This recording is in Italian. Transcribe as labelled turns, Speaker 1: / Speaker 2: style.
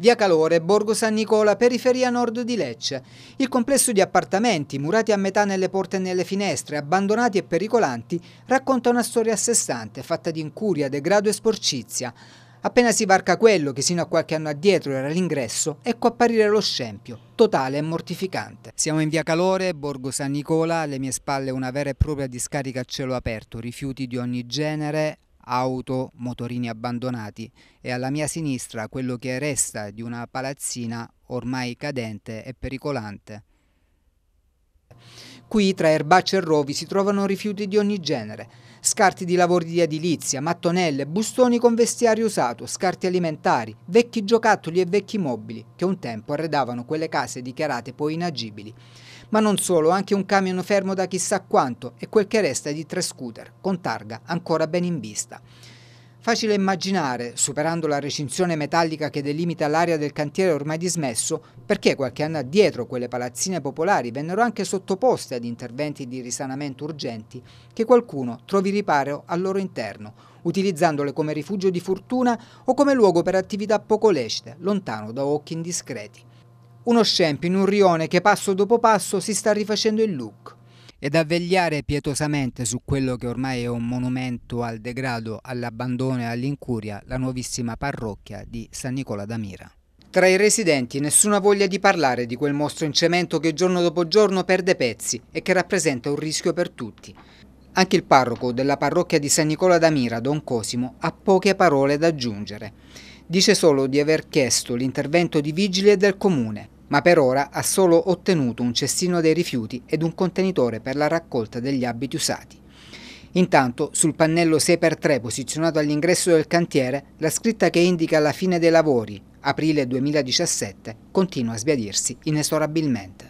Speaker 1: Via Calore, Borgo San Nicola, periferia nord di Lecce. Il complesso di appartamenti, murati a metà nelle porte e nelle finestre, abbandonati e pericolanti, racconta una storia a sé stante, fatta di incuria, degrado e sporcizia. Appena si varca quello che sino a qualche anno addietro era l'ingresso, ecco apparire lo scempio, totale e mortificante. Siamo in via Calore, Borgo San Nicola, alle mie spalle una vera e propria discarica a cielo aperto, rifiuti di ogni genere, auto, motorini abbandonati e alla mia sinistra quello che resta di una palazzina ormai cadente e pericolante Qui tra erbacce e rovi si trovano rifiuti di ogni genere, scarti di lavori di edilizia, mattonelle, bustoni con vestiario usato, scarti alimentari, vecchi giocattoli e vecchi mobili che un tempo arredavano quelle case dichiarate poi inagibili. Ma non solo, anche un camion fermo da chissà quanto e quel che resta di tre scooter, con targa ancora ben in vista. Facile immaginare, superando la recinzione metallica che delimita l'area del cantiere ormai dismesso, perché qualche anno addietro quelle palazzine popolari vennero anche sottoposte ad interventi di risanamento urgenti, che qualcuno trovi riparo al loro interno, utilizzandole come rifugio di fortuna o come luogo per attività poco lecite, lontano da occhi indiscreti. Uno scempio in un rione che passo dopo passo si sta rifacendo il look, ed a vegliare pietosamente su quello che ormai è un monumento al degrado, all'abbandono e all'incuria, la nuovissima parrocchia di San Nicola da Mira. Tra i residenti nessuna voglia di parlare di quel mostro in cemento che giorno dopo giorno perde pezzi e che rappresenta un rischio per tutti. Anche il parroco della parrocchia di San Nicola da Mira, Don Cosimo, ha poche parole da aggiungere. Dice solo di aver chiesto l'intervento di vigili e del comune, ma per ora ha solo ottenuto un cestino dei rifiuti ed un contenitore per la raccolta degli abiti usati. Intanto, sul pannello 6x3 posizionato all'ingresso del cantiere, la scritta che indica la fine dei lavori, aprile 2017, continua a sbiadirsi inesorabilmente.